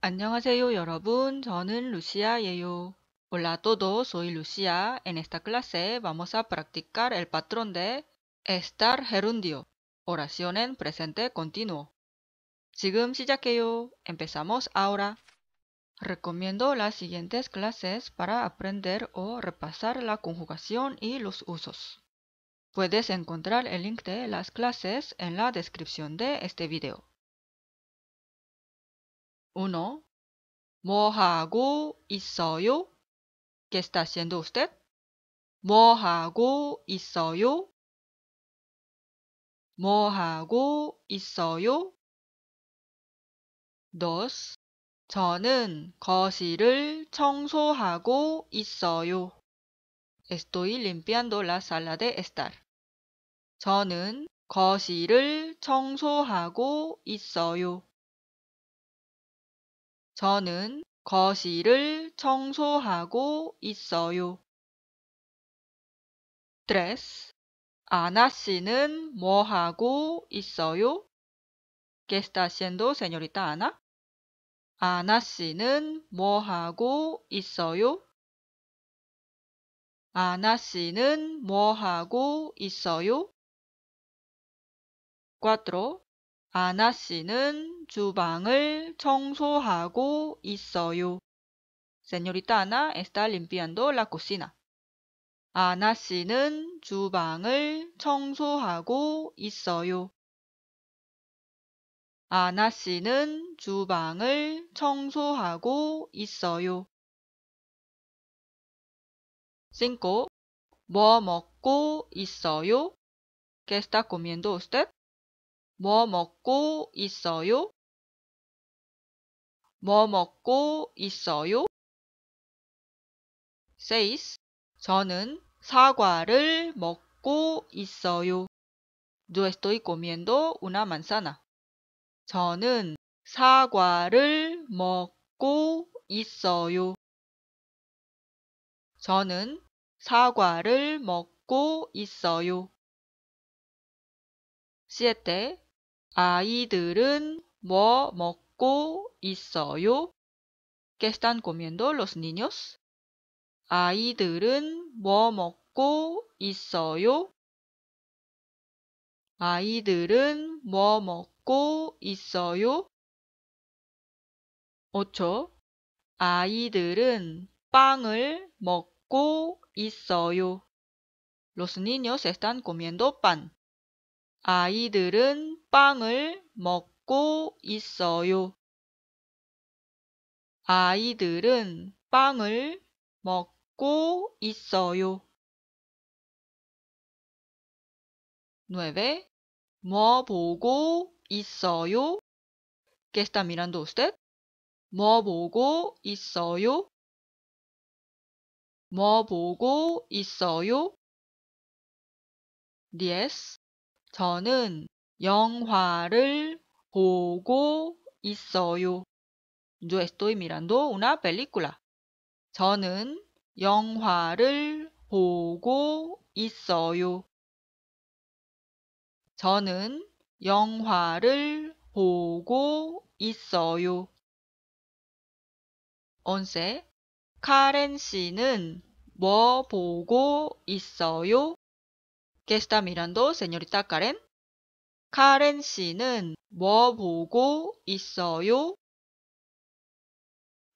Hola a todos, soy Lucia. En esta clase vamos a practicar el patrón de estar gerundio, oración en presente continuo. que yo Empezamos ahora. Recomiendo las siguientes clases para aprender o repasar la conjugación y los usos. Puedes encontrar el link de las clases en la descripción de este video. uno. 뭐 하고 있어요? ¿Qué está haciendo usted? 뭐 하고 있어요? 뭐 하고 있어요? dos. 저는 거실을 청소하고 있어요. Estoy limpiando la sala de estar. 저는 거실을 청소하고 있어요. 저는 거실을 청소하고 있어요. 드레스 아나 씨는 뭐 하고 있어요? ¿Qué está haciendo, señorita Ana? 아나 씨는 뭐 하고 있어요? 아나 씨는 뭐 하고 있어요? 4. 아나 씨는 주방을 청소하고 있어요. Señorita Ana está limpiando la cocina. 아나 씨는 주방을 청소하고 있어요. 아나 씨는 주방을 청소하고 있어요. 5. 뭐 먹고 있어요? ¿Qué está comiendo usted? 뭐 먹고 있어요? 뭐 먹고 있어요? says 저는 사과를 먹고 있어요. Yo estoy comiendo una manzana. 저는 사과를 먹고 있어요. 저는 사과를 먹고 있어요. 시 아이들은 뭐 먹고 먹고 있어요? ¿Qué están comiendo los niños? 아이들은 뭐 먹고 있어요? 아이들은 뭐 먹고 있어요? 5초. 아이들은 빵을 먹고 있어요. Los niños están comiendo pan. 아이들은 빵을 먹고 먹고 있어요. 아이들은 빵을 먹고 있어요. 9. 뭐 보고 있어요? ¿Qué está mirando usted? 뭐 보고 있어요? 뭐 보고 있어요? 10. 저는 영화를 보고 있어요. Yo estoy mirando una película. 저는 영화를 보고 있어요. 저는 영화를 보고 있어요. 11. 카렌 씨는 뭐 보고 있어요? ¿Qué está mirando, señorita Karen? 카렌 씨는 뭐 보고 있어요?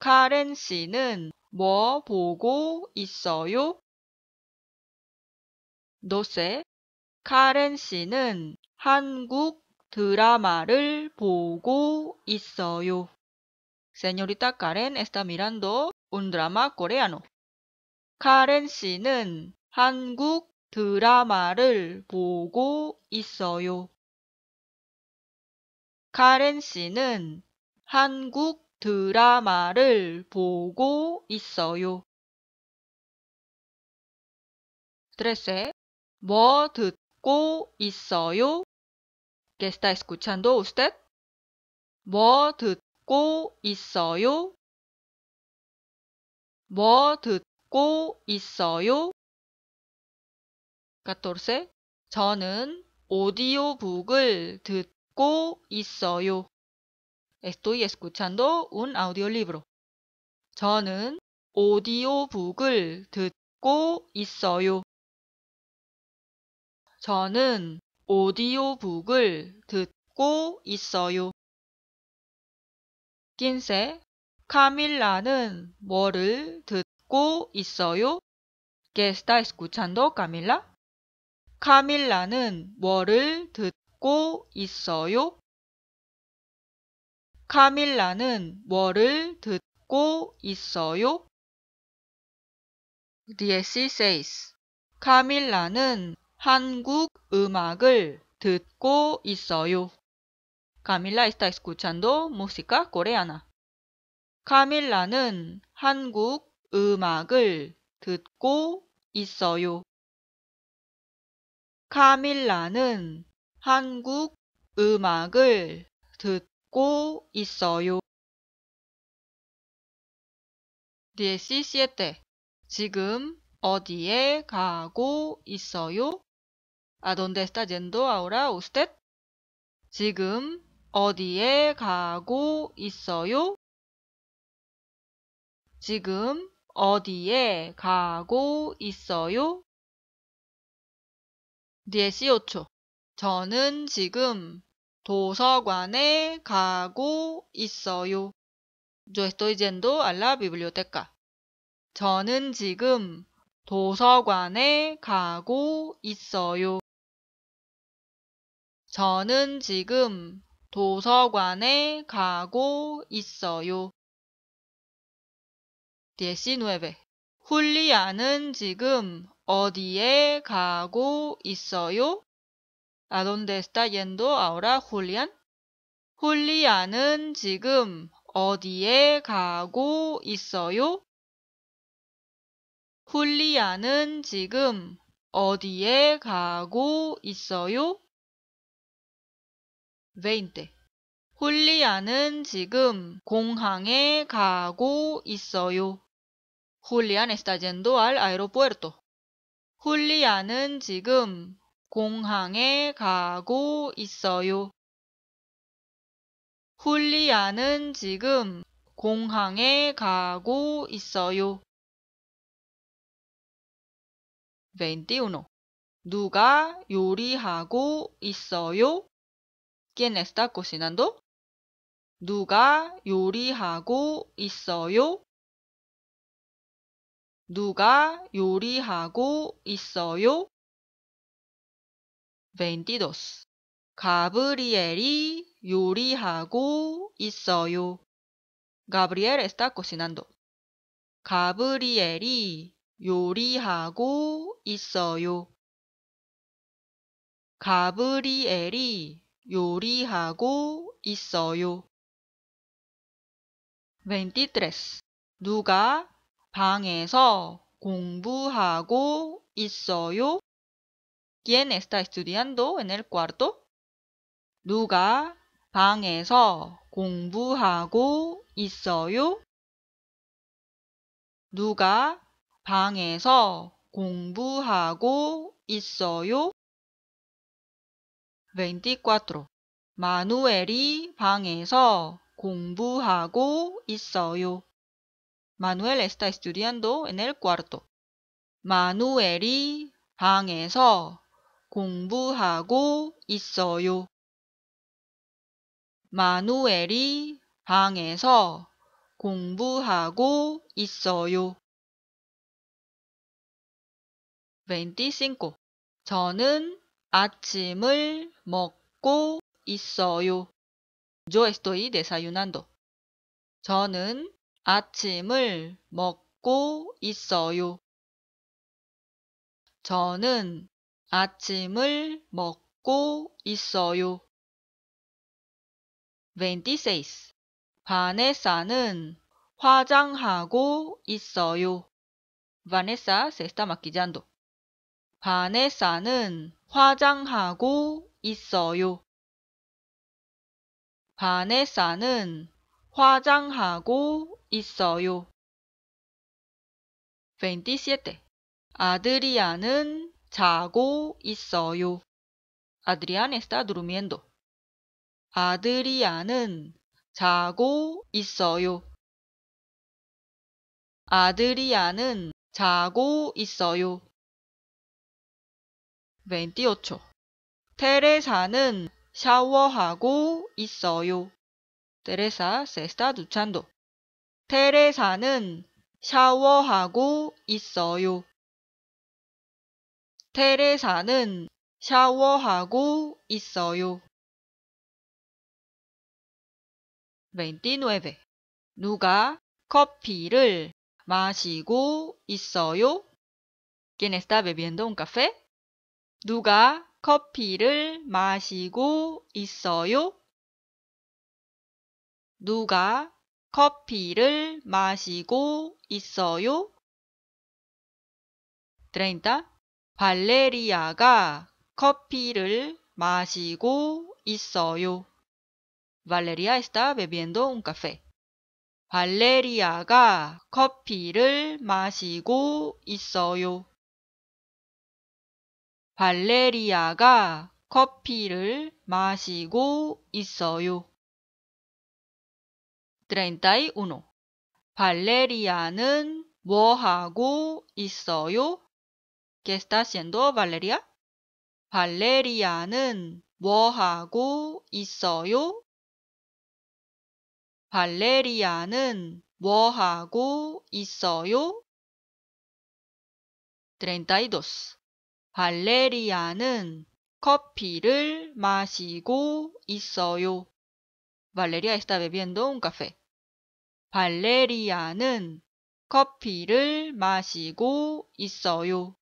카렌 씨는 뭐 보고 있어요? 노세 카렌 씨는 한국 드라마를 보고 있어요. Señorita Karen está mirando un drama coreano. 카렌 씨는 한국 드라마를 보고 있어요. 카렌 씨는 한국 드라마를 보고 있어요. 드레뭐 듣고 있어요? ¿Qué está escuchando usted? 뭐 듣고 있어요? 뭐 듣고 있어요? 14. 저는 오디오북을 듣 듣고 있어요. Estoy escuchando un audiolibro. 저는 오디오북을 듣고 있어요. 저는 오디오북을 듣고 있어요. 15. 카밀라는 뭐를 듣고 있어요? ¿Qué está escuchando Camila? 카밀라는 뭐를 듣고 먹고 있어요? 카밀라는 뭐를 듣고 있어요? 디에시 세이스 카밀라는 한국 음악을 듣고 있어요. 카밀라 está escuchando música coreana. 카밀라는 한국 음악을 듣고 있어요. 카밀라는 한국 음악을 듣고 있어요. 1 7시 지금 어디에 가고 있어요? 아, donde está yendo ahora usted? 지금 어디에 가고 있어요? 지금 어디에 가고 있어요? 18초. 저는 지금 도서관에 가고 있어요. Yo estoy yendo a la biblioteca. 저는 지금 도서관에 가고 있어요. 저는 지금 도서관에 가고 있어요. 19. 훌리아는 지금 어디에 가고 있어요? ¿A 아, dónde está yendo ahora Julián? 훌리안은 지금 어디에 가고 있어요? 훌리안은 지금 어디에 가고 있어요? 20. 훌리안은 지금 공항에 가고 있어요. 훌리안 está yendo al aeropuerto. 훌리안은 지금 공항에 가고 있어요. 훌리아는 지금 공항에 가고 있어요. 21. 누가 요리하고 있어요? ¿Quién está cocinando? 누가 요리하고 있어요? 누가 요리하고 있어요? vendidos. 가브리엘이 요리하고 있어요. Gabriel está cocinando. 가브리엘이 요리하고 있어요. 가브리엘이 요리하고 있어요. 23. 누가 방에서 공부하고 있어요? ¿Quién está estudiando en el cuarto? 누가 방에서 공부하고 있어요? 누가 방에서 공부하고 있어요? 24. 마누엘이 방에서 공부하고 있어요. Manuel está estudiando en el cuarto. 마누엘이 방에서 공부하고 있어요. 마누엘이 방에서 공부하고 있어요. 25. 저는 아침을 먹고 있어요. Yo estoy desayunando. 저는 아침을 먹고 있어요. 저는 아침을 먹고 있어요. 벤티 바네사는 화장하고 있어요. 바네사 se está maquillando. 바네사는 화장하고 있어요. 바네사는 화장하고 있어요. 27. 아드리아는 자고 있어요. 아드리안 está durmiendo. 아드리안은 자고 있어요. 아드리안은 자고 있어요. 28. 테레사는 샤워하고 있어요. 테레사 se está duchando. 테레사는 샤워하고 있어요. 테레사는 샤워하고 있어요. 29. 누가 커피를 마시고 있어요? ¿Quién está bebiendo un café? 누가 커피를 마시고 있어요? 누가 커피를 마시고 있어요? 30. 발레리아가 커피를 마시고 있어요. 발레리아 está bebiendo un café. 발레리아가 커피를 마시고 있어요. 발레리아가 커피를 마시고 있어요. 31. 발레리아는 뭐하고 있어요? ¿Qué está haciendo Valeria? 발레리아는 뭐 하고 있어요? 발레리아는 뭐 하고 있어요? 32. 발레리아는 커피를 마시고 있어요. 발레리아 está bebiendo un café. 발레리아는 커피를 마시고 있어요.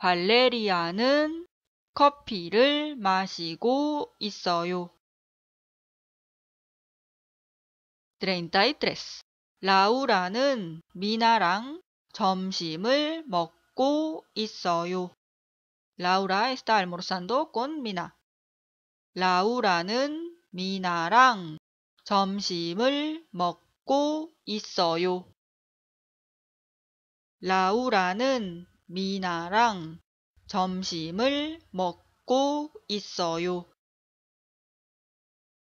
발레리아는 커피를 마시고 있어요. 33. 라우라는 미나랑 점심을 먹고 있어요. 라우라 está almorzando con 미나. 라우라는 미나랑 점심을 먹고 있어요. 라우라는 미나랑 점심을 먹고 있어요.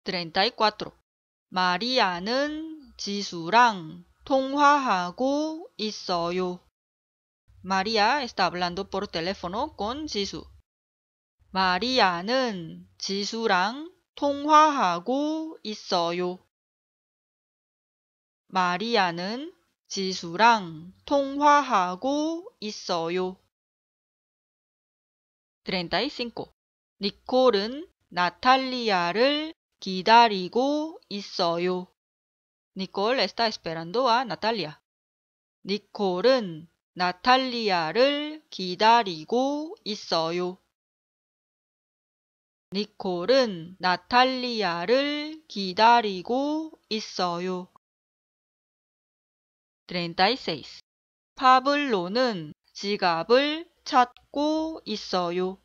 34. 마리아는 지수랑 통화하고 있어요. 마리아 está hablando por teléfono con 지수. 마리아는 지수랑 통화하고 있어요. 마리아는 지수랑 통화하고 있어요. 35. 니콜은 나탈리아를 기다리고 있어요. 니콜 está esperando a Natalia. 니콜은 나탈리아를 기다리고 있어요. 니콜은 나탈리아를 기다리고 있어요. 36. 파블로는 지갑을 찾고 있어요.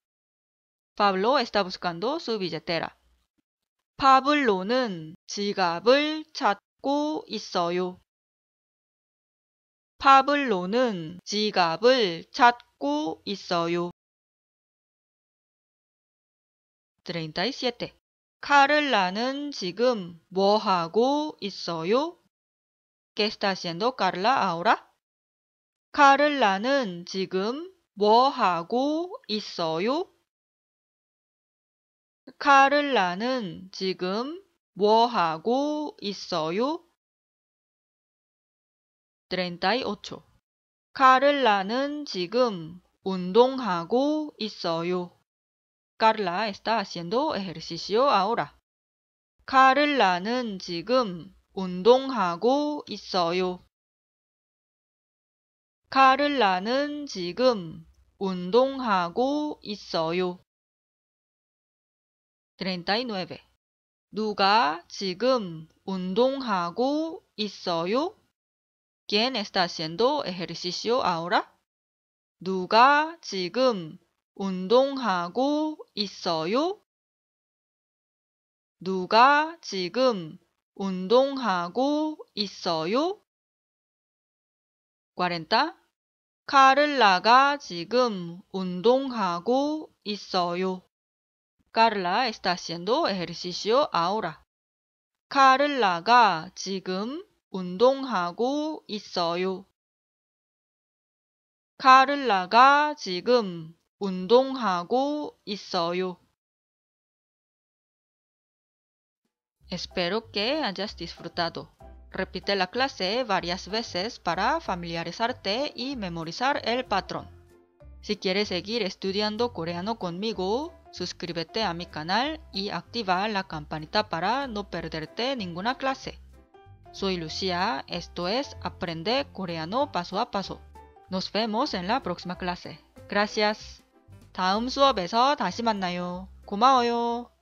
p a b está buscando su billetera. 파블로는 지갑을 찾고 있어요. 파블로는 지갑을 찾고 있어요. 37. 카를라는 지금 뭐 하고 있어요? ¿Qué está haciendo Carla ahora? 카를라는 지금 뭐 하고 있어요? 카를라는 지금 뭐 하고 있어요? 35초. 카를라는 지금 운동하고 있어요. Carla está haciendo ejercicio ahora. 카를라는 지금 운동하고 있어요. 카를라는 지금 운동하고 있어요. 39. 누가 지금 운동하고 있어요? ¿Quién está haciendo ejercicio ahora? 누가 지금 운동하고 있어요? 누가 지금 운동하고 있어요? 꽈렌 카를라가 지금 운동하고 있어요. c a r está haciendo ejercicio ahora. 카를라가 지금 운동하고 있어요. 카를라가 지금 운동하고 있어요. Espero que hayas disfrutado. Repite la clase varias veces para familiarizarte y memorizar el patrón. Si quieres seguir estudiando coreano conmigo, suscríbete a mi canal y activa la campanita para no perderte ninguna clase. Soy Lucia. esto es Aprende coreano paso a paso. Nos vemos en la próxima clase. Gracias. 다음 수업에서 다시 만나요. 고마워요.